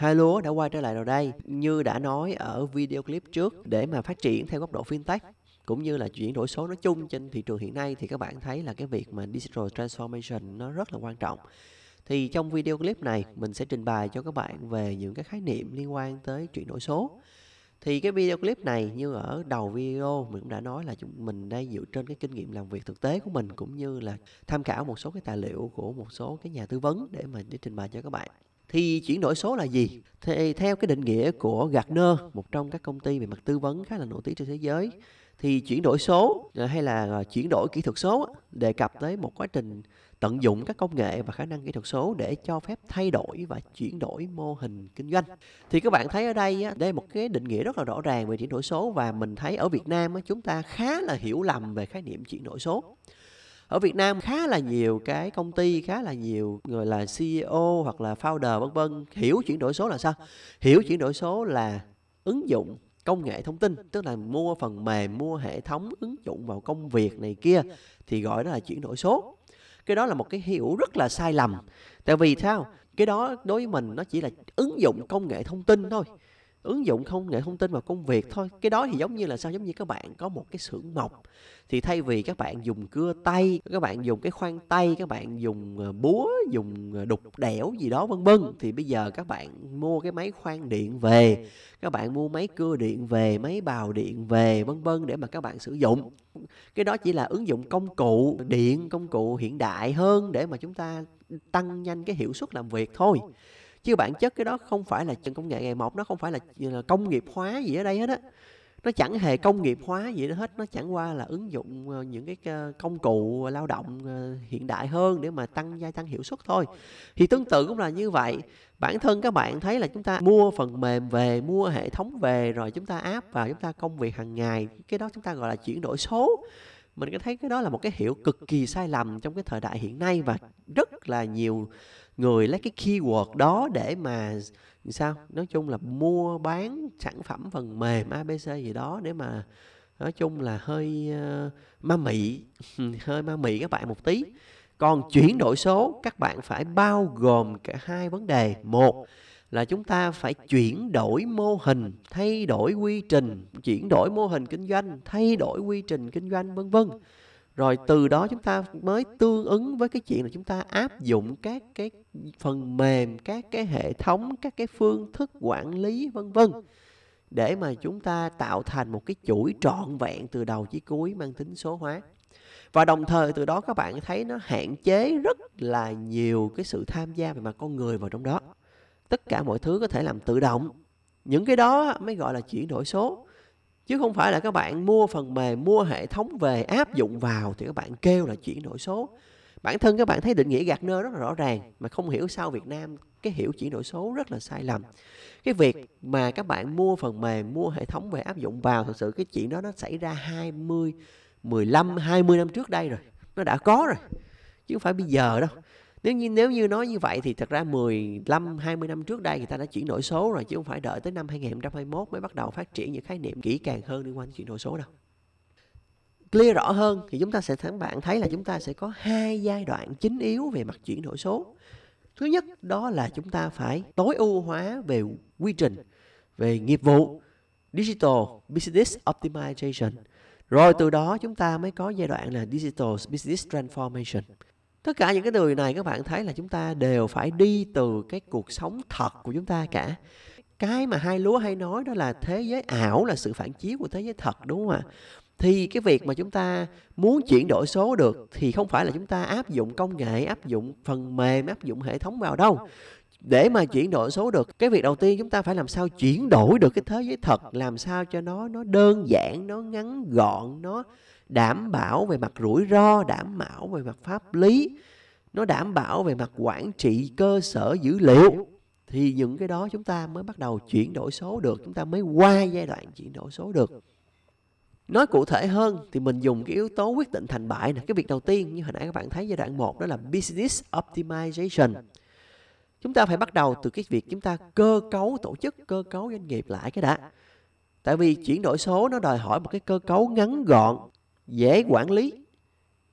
hai lúa đã quay trở lại rồi đây. Như đã nói ở video clip trước, để mà phát triển theo góc độ fintech cũng như là chuyển đổi số nói chung trên thị trường hiện nay thì các bạn thấy là cái việc mà digital transformation nó rất là quan trọng. Thì trong video clip này mình sẽ trình bày cho các bạn về những cái khái niệm liên quan tới chuyển đổi số thì cái video clip này như ở đầu video mình cũng đã nói là chúng mình đang dựa trên cái kinh nghiệm làm việc thực tế của mình cũng như là tham khảo một số cái tài liệu của một số cái nhà tư vấn để mình để trình bày cho các bạn thì chuyển đổi số là gì? Thì theo cái định nghĩa của Gartner, một trong các công ty về mặt tư vấn khá là nổi tiếng trên thế giới thì chuyển đổi số à, hay là à, chuyển đổi kỹ thuật số đề cập tới một quá trình tận dụng các công nghệ và khả năng kỹ thuật số để cho phép thay đổi và chuyển đổi mô hình kinh doanh. Thì các bạn thấy ở đây đây một cái định nghĩa rất là rõ ràng về chuyển đổi số và mình thấy ở Việt Nam chúng ta khá là hiểu lầm về khái niệm chuyển đổi số. Ở Việt Nam khá là nhiều cái công ty, khá là nhiều người là CEO hoặc là founder vân vân hiểu chuyển đổi số là sao? Hiểu chuyển đổi số là ứng dụng công nghệ thông tin tức là mua phần mềm mua hệ thống ứng dụng vào công việc này kia thì gọi đó là chuyển đổi số cái đó là một cái hiểu rất là sai lầm tại vì sao cái đó đối với mình nó chỉ là ứng dụng công nghệ thông tin thôi ứng dụng công nghệ thông tin vào công việc thôi cái đó thì giống như là sao giống như các bạn có một cái xưởng mộc thì thay vì các bạn dùng cưa tay các bạn dùng cái khoan tay các bạn dùng ờ, búa dùng ờ, đục đẽo gì đó vân vân thì bây giờ các bạn mua cái máy khoan điện về các bạn mua máy cưa điện về máy bào điện về vân vân để mà các bạn sử dụng cái đó chỉ là ứng dụng công cụ điện công cụ hiện đại hơn để mà chúng ta tăng nhanh cái hiệu suất làm việc thôi chứ bản chất cái đó không phải là chân công nghệ ngày một nó không phải là, công nghiệp hóa gì ở đây hết á nó chẳng hề công nghiệp hóa gì đó hết nó chẳng qua là ứng dụng ờ, những cái ờ, công cụ lao động ờ, hiện đại hơn để mà tăng gia tăng hiệu suất thôi thì tương tự cũng là như vậy bản thân các bạn thấy là chúng ta mua phần mềm về mua hệ thống về rồi chúng ta áp vào chúng ta công việc hàng ngày cái đó chúng ta gọi là chuyển đổi số mình có thấy cái đó là một cái hiểu cực kỳ sai lầm trong cái thời đại hiện nay và rất là nhiều người lấy cái keyword đó để mà sao nói chung là mua bán sản phẩm phần mềm abc gì đó để mà nói chung là hơi uh, ma mị hơi ma mị các bạn một tí còn chuyển đổi số các bạn phải bao gồm cả hai vấn đề một là chúng ta phải chuyển đổi mô hình thay đổi quy trình chuyển đổi mô hình kinh doanh thay đổi quy trình kinh doanh vân vân rồi từ đó chúng ta mới tương ứng với cái chuyện là chúng ta áp dụng các cái phần mềm các cái hệ thống các cái phương thức quản lý vân vân để mà chúng ta tạo thành một cái chuỗi trọn vẹn từ đầu chí cuối mang tính số hóa và đồng thời từ đó các bạn thấy nó hạn chế rất là nhiều cái sự tham gia về mặt con người vào trong đó tất cả mọi thứ có thể làm tự động những cái đó mới gọi là chuyển đổi số chứ không phải là các bạn mua phần mềm mua hệ thống về áp dụng vào thì các bạn kêu là chuyển đổi số bản thân các bạn thấy định nghĩa gạt nơ rất là rõ ràng mà không hiểu sao việt nam cái hiểu chuyển đổi số rất là sai lầm cái việc mà các bạn mua phần mềm mua hệ thống về áp dụng vào thật sự cái chuyện đó nó xảy ra 20 15 20 năm trước đây rồi nó đã có rồi chứ không phải bây giờ đâu nếu như nếu như nói như vậy thì thật ra 15 20 năm trước đây người ta đã chuyển đổi số rồi chứ không phải đợi tới năm 2021 mới bắt đầu phát triển những khái niệm kỹ càng hơn liên quan đến chuyển đổi số đâu clear rõ hơn thì chúng ta sẽ thẳng bạn thấy là chúng ta sẽ có hai giai đoạn chính yếu về mặt chuyển đổi số thứ nhất đó là chúng ta phải tối ưu hóa về quy trình về nghiệp vụ digital business optimization rồi từ đó chúng ta mới có giai đoạn là digital business transformation tất cả những cái từ này các bạn thấy là chúng ta đều phải đi từ cái cuộc sống thật của chúng ta cả cái mà hai lúa hay nói đó là thế giới ảo là sự phản chiếu của thế giới thật đúng không ạ thì cái việc mà chúng ta muốn chuyển đổi số được thì không phải là chúng ta áp dụng công nghệ áp dụng phần mềm áp dụng hệ thống vào đâu để mà chuyển đổi số được cái việc đầu tiên chúng ta phải làm sao chuyển đổi được cái thế giới thật làm sao cho nó nó đơn giản nó ngắn gọn nó đảm bảo về mặt rủi ro đảm bảo về mặt pháp lý nó đảm bảo về mặt quản trị cơ sở dữ liệu thì những cái đó chúng ta mới bắt đầu chuyển đổi số được chúng ta mới qua giai đoạn chuyển đổi số được Nói cụ thể hơn thì mình dùng cái yếu tố quyết định thành bại này. Cái việc đầu tiên như hồi nãy các bạn thấy giai đoạn 1 đó là Business Optimization. Chúng ta phải bắt đầu từ cái việc chúng ta cơ cấu tổ chức, cơ cấu doanh nghiệp lại cái đã. Tại vì chuyển đổi số nó đòi hỏi một cái cơ cấu ngắn gọn, dễ quản lý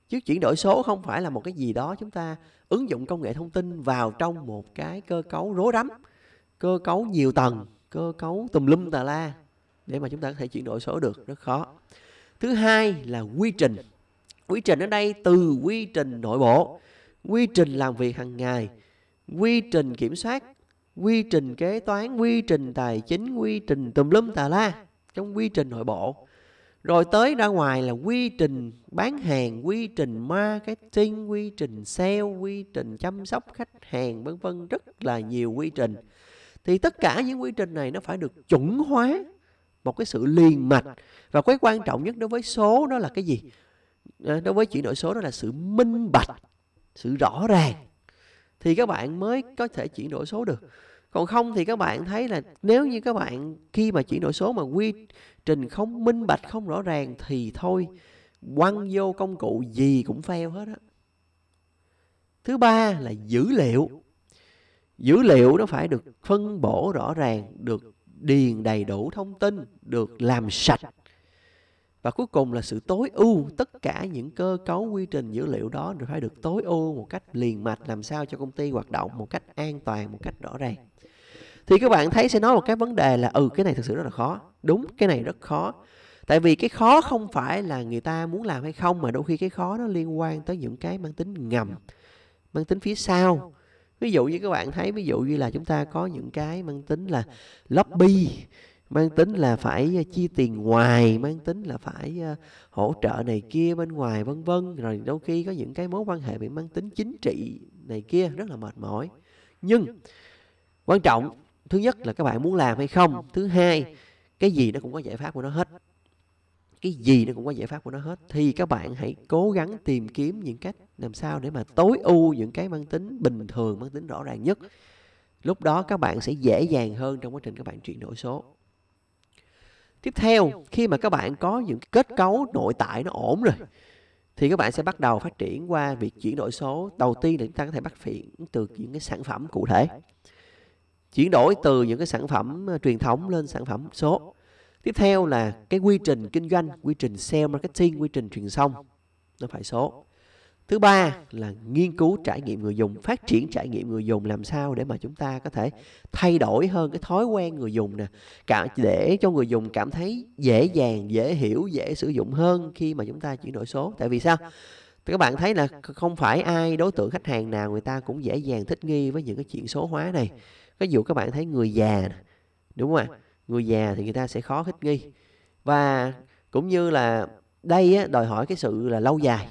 chứ chuyển đổi số không phải là một cái gì đó chúng ta ứng dụng công nghệ thông tin vào trong một cái cơ cấu rối rắm cơ cấu nhiều tầng cơ cấu tùm lum tà la để mà chúng ta có thể chuyển đổi số được rất khó thứ hai là quy trình quy trình ở đây từ quy trình nội bộ quy trình làm việc hàng ngày quy trình kiểm soát quy trình kế toán quy trình tài chính quy trình tùm lum tà la trong quy trình nội bộ rồi tới ra ngoài là quy trình bán hàng quy trình marketing quy trình sale quy trình chăm sóc khách hàng vân vân rất là nhiều quy trình thì tất cả những quy trình này nó phải được chuẩn hóa một cái sự liền mạch và cái quan trọng nhất đối với số đó là cái gì à, đối với chuyển đổi số đó là sự minh bạch sự rõ ràng thì các bạn mới có thể chuyển đổi số được còn không thì các bạn thấy là nếu như các bạn khi mà chuyển đổi số mà quy trình không minh bạch không rõ ràng thì thôi quăng vô công cụ gì cũng fail hết á thứ ba là dữ liệu dữ liệu nó phải được phân bổ rõ ràng được điền đầy đủ thông tin được làm sạch và cuối cùng là sự tối ưu tất cả những cơ cấu quy trình dữ liệu đó được phải được tối ưu một cách liền mạch làm sao cho công ty hoạt động một cách an toàn một cách rõ ràng thì các bạn thấy sẽ nói một cái vấn đề là ừ cái này thực sự rất là khó đúng cái này rất khó tại vì cái khó không phải là người ta muốn làm hay không mà đôi khi cái khó nó liên quan tới những cái mang tính ngầm mang tính phía sau ví dụ như các bạn thấy ví dụ như là chúng ta có những cái mang tính là lobby mang tính là phải ờ, chi tiền ngoài mang tính là phải ờ, hỗ trợ này kia bên ngoài vân vân rồi đôi khi có những cái mối quan hệ bị mang tính chính trị này kia rất là mệt mỏi nhưng quan trọng thứ nhất là các bạn muốn làm hay không thứ hai cái gì nó cũng có giải pháp của nó hết cái gì nó cũng có giải pháp của nó hết thì các bạn hãy cố gắng tìm kiếm những cách làm sao để mà tối ưu những cái mang tính bình thường mang tính rõ ràng nhất lúc đó các bạn sẽ dễ dàng hơn trong quá trình các bạn chuyển đổi số tiếp theo khi mà các bạn có những kết cấu nội tại nó ổn rồi thì các bạn sẽ bắt đầu phát triển qua việc chuyển đổi số đầu tiên là chúng ta có thể bắt chuyển từ những cái sản phẩm cụ thể chuyển đổi từ những cái sản phẩm ờ, truyền thống lên sản phẩm số tiếp theo là cái quy trình kinh doanh quy trình sale marketing quy trình truyền thông nó phải số thứ ba là nghiên cứu trải nghiệm người dùng phát triển trải nghiệm người dùng làm sao để mà chúng ta có thể thay đổi hơn cái thói quen người dùng nè cả để cho người dùng cảm thấy dễ dàng dễ hiểu dễ sử dụng hơn khi mà chúng ta chuyển đổi số tại vì sao các bạn thấy là không phải ai đối tượng khách hàng nào người ta cũng dễ dàng thích nghi với những cái chuyện số hóa này ví dụ các bạn thấy người già đúng không ạ người già thì người ta sẽ khó thích nghi và cũng như là đây á, đòi hỏi cái sự là lâu dài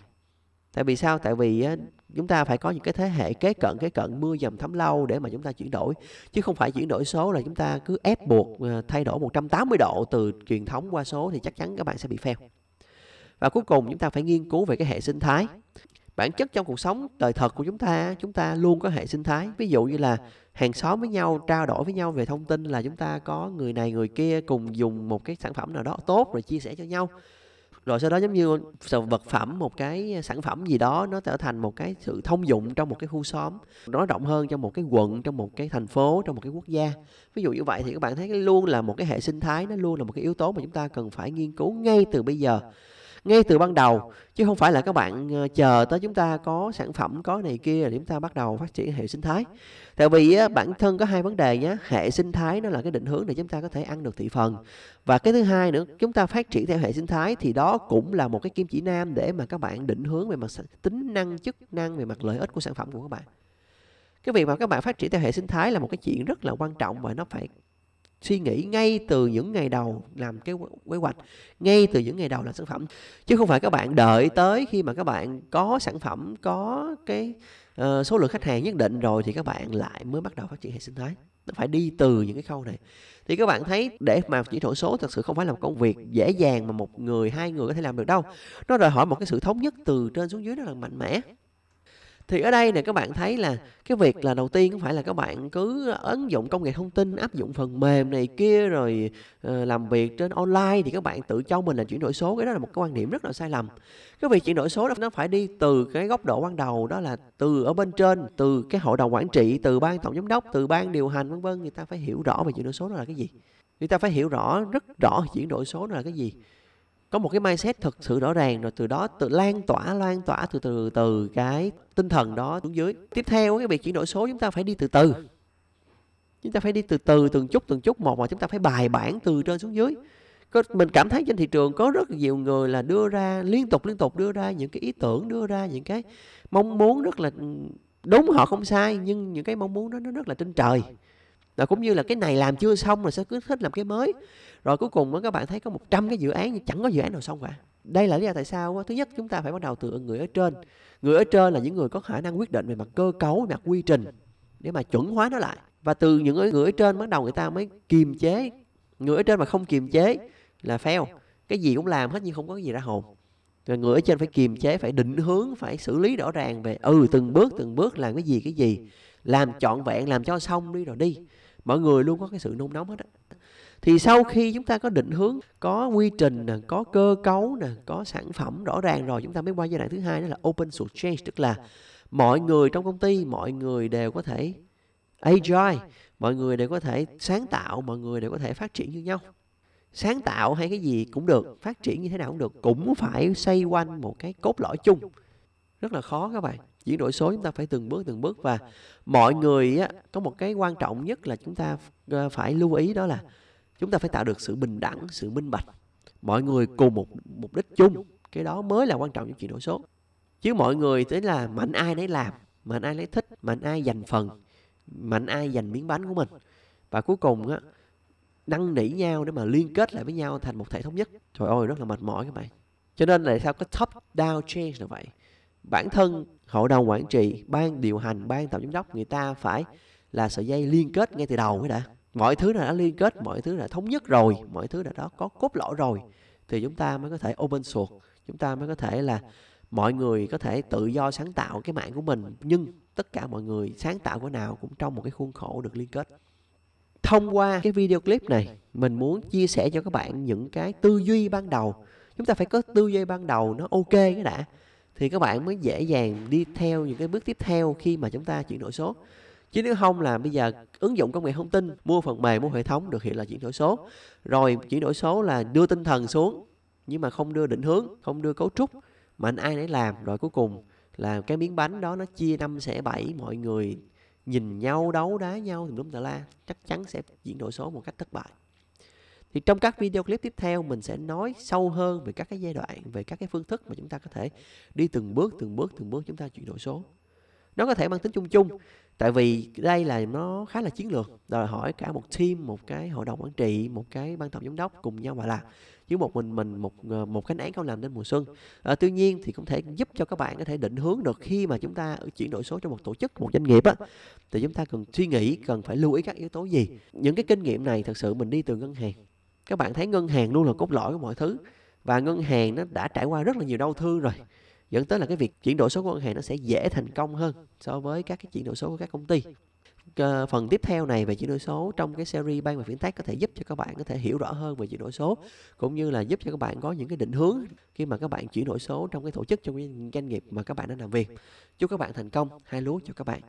tại vì sao tại vì á, chúng ta phải có những cái thế hệ kế cận kế cận mưa dầm thấm lâu để mà chúng ta chuyển đổi chứ không phải chuyển đổi số là chúng ta cứ ép buộc ờ, thay đổi 180 độ từ truyền thống qua số thì chắc chắn các bạn sẽ bị fail và cuối cùng chúng ta phải nghiên cứu về cái hệ sinh thái bản chất trong cuộc sống đời thật của chúng ta chúng ta luôn có hệ sinh thái ví dụ như là hàng xóm với nhau trao đổi với nhau về thông tin là chúng ta có người này người kia cùng dùng một cái sản phẩm nào đó tốt rồi chia sẻ cho nhau rồi sau đó giống như vật phẩm một cái sản phẩm gì đó nó trở thành một cái sự thông dụng trong một cái khu xóm nó rộng hơn trong một cái quận trong một cái thành phố trong một cái quốc gia ví dụ như vậy thì các bạn thấy luôn là một cái hệ sinh thái nó luôn là một cái yếu tố mà chúng ta cần phải nghiên cứu ngay từ bây giờ ngay từ ban đầu chứ không phải là các bạn ờ, chờ tới chúng ta có sản phẩm có này kia để chúng ta bắt đầu phát triển hệ sinh thái tại vì bản thân có hai vấn đề nhé hệ sinh thái nó là cái định hướng để chúng ta có thể ăn được thị phần và cái thứ hai nữa chúng ta phát triển theo hệ sinh thái thì đó cũng là một cái kim chỉ nam để mà các bạn định hướng về mặt tính năng chức năng về mặt lợi ích của sản phẩm của các bạn cái việc mà các bạn phát triển theo hệ sinh thái là một cái chuyện rất là quan trọng và nó phải suy nghĩ ngay từ những ngày đầu làm cái kế hoạch ngay từ những ngày đầu làm sản phẩm chứ không phải các bạn đợi tới khi mà các bạn có sản phẩm có cái uh, số lượng khách hàng nhất định rồi thì các bạn lại mới bắt đầu phát triển hệ sinh thái nó phải đi từ những cái khâu này thì các bạn thấy để mà chỉ đổi số thật sự không phải là một công việc dễ dàng mà một người hai người có thể làm được đâu nó đòi hỏi một cái sự thống nhất từ trên xuống dưới rất là mạnh mẽ thì ở đây nè các bạn thấy là à, cái việc là đầu tiên không phải là các bạn cứ ứng dụng công nghệ thông tin áp dụng phần mềm này kia rồi làm việc trên online thì các bạn tự cho mình là chuyển đổi số cái đó là một cái quan điểm rất là sai lầm cái việc chuyển đổi số đó nó phải đi từ cái góc độ ban đầu đó là từ ở bên trên từ cái hội đồng quản trị từ ban tổng giám đốc từ ban điều hành vân vân người ta phải hiểu rõ về chuyển đổi số đó là cái gì người ta phải hiểu rõ rất rõ chuyển đổi số nó là cái gì có một cái mindset thực sự rõ ràng rồi từ đó tự lan tỏa lan tỏa từ từ từ cái tinh thần đó xuống dưới tiếp theo cái việc chuyển đổi số chúng ta phải đi từ từ chúng ta phải đi từ từ từng chút từng chút một mà chúng ta phải bài bản từ trên xuống dưới có, mình cảm thấy trên thị trường có rất nhiều người là đưa ra liên tục liên tục đưa ra những cái ý tưởng đưa ra những cái mong muốn rất là ừ, đúng họ không sai nhưng những cái mong muốn đó nó rất là trên trời rồi cũng như là cái này làm chưa xong rồi sẽ cứ thích làm cái mới rồi cuối cùng các bạn thấy có 100 cái dự án nhưng chẳng có dự án nào xong cả đây là lý do tại sao thứ nhất chúng ta phải bắt đầu từ người ở trên người ở trên là những người có khả năng quyết định về mặt cơ cấu về mặt quy trình để mà chuẩn hóa nó lại và từ những người ở trên bắt đầu người ta mới kiềm chế người ở trên mà không kiềm chế là fail cái gì cũng làm hết nhưng không có gì ra hồn rồi người ở trên phải kiềm chế phải định hướng phải xử lý rõ ràng về ừ từng bước từng bước làm cái gì cái gì làm trọn vẹn làm cho xong đi rồi đi mọi người luôn có cái sự nôn nóng hết á thì sau khi chúng ta có định hướng có quy trình nè có cơ cấu nè có sản phẩm rõ ràng rồi chúng ta mới qua giai đoạn thứ hai đó là open source change tức là mọi người trong công ty mọi người đều có thể agile mọi người đều có thể sáng tạo mọi người đều có thể phát triển như nhau sáng tạo hay cái gì cũng được phát triển như thế nào cũng được cũng phải xây quanh một cái cốt lõi chung rất là khó các bạn chuyển đổi số chúng ta phải từng bước từng bước và mọi người á, có một cái quan trọng nhất là chúng ta ờ, phải lưu ý đó là chúng ta phải tạo được sự bình đẳng sự minh bạch mọi người cùng một mục đích chung cái đó mới là quan trọng trong chuyển đổi số chứ mọi người thế là mạnh ai nấy làm mạnh ai lấy thích mạnh ai dành phần mạnh ai dành miếng bánh của mình và cuối cùng á năn nỉ nhau để mà liên kết lại với nhau thành một thể thống nhất trời ơi rất là mệt mỏi các bạn cho nên là sao có top down change là vậy bản thân hội đồng quản trị ban điều hành ban tổng giám đốc người ta phải là sợi dây liên kết ngay từ đầu cái đã mọi thứ là đã liên kết mọi thứ là thống nhất rồi mọi thứ là đó có cốt lõi rồi thì chúng ta mới có thể open source chúng ta mới có thể là mọi người có thể tự do sáng tạo cái mạng của mình nhưng tất cả mọi người sáng tạo của nào cũng trong một cái khuôn khổ được liên kết thông qua cái video clip này mình muốn chia sẻ cho các bạn những cái tư duy ban đầu chúng ta phải có tư duy ban đầu nó ok cái đã thì các bạn mới dễ dàng đi theo những cái bước tiếp theo khi mà chúng ta chuyển đổi số chứ nếu không là bây giờ ứng dụng công nghệ thông tin mua phần mềm mua hệ thống được hiện là chuyển đổi số rồi chuyển đổi số là đưa tinh thần xuống nhưng mà không đưa định hướng không đưa cấu trúc mà anh ai nấy làm rồi cuối cùng là cái miếng bánh đó nó chia năm xẻ bảy mọi người nhìn nhau đấu đá nhau thì đúng tà la chắc chắn sẽ chuyển đổi số một cách thất bại thì trong các video clip tiếp theo mình sẽ nói sâu hơn về các cái giai đoạn về các cái phương thức mà chúng ta có thể đi từng bước từng bước từng bước chúng ta chuyển đổi số nó có thể mang tính chung chung tại vì đây là nó khá là chiến lược đòi hỏi cả một team một cái hội đồng quản trị một cái ban tổng giám đốc cùng nhau mà làm chứ một mình mình một ờ, một cái án không làm đến mùa xuân à, tuy nhiên thì cũng thể giúp cho các bạn có thể định hướng được khi mà chúng ta chuyển đổi số trong một tổ chức một doanh nghiệp á thì chúng ta cần suy nghĩ cần phải lưu ý các yếu tố gì những cái kinh nghiệm này thật sự mình đi từ ngân hàng các bạn thấy ngân hàng luôn là cốt lõi của mọi thứ và ngân hàng nó đã trải qua rất là nhiều đau thương rồi dẫn tới là cái việc chuyển đổi số của ngân hàng nó sẽ dễ thành công hơn so với các cái chuyển đổi số của các công ty ờ, phần tiếp theo này về chuyển đổi số trong cái series ban và viễn tác có thể giúp cho các bạn có thể hiểu rõ hơn về chuyển đổi số cũng như là giúp cho các bạn có những cái định hướng khi mà các bạn chuyển đổi số trong cái tổ chức trong cái doanh nghiệp mà các bạn đang làm việc chúc các bạn thành công hai lúa cho các bạn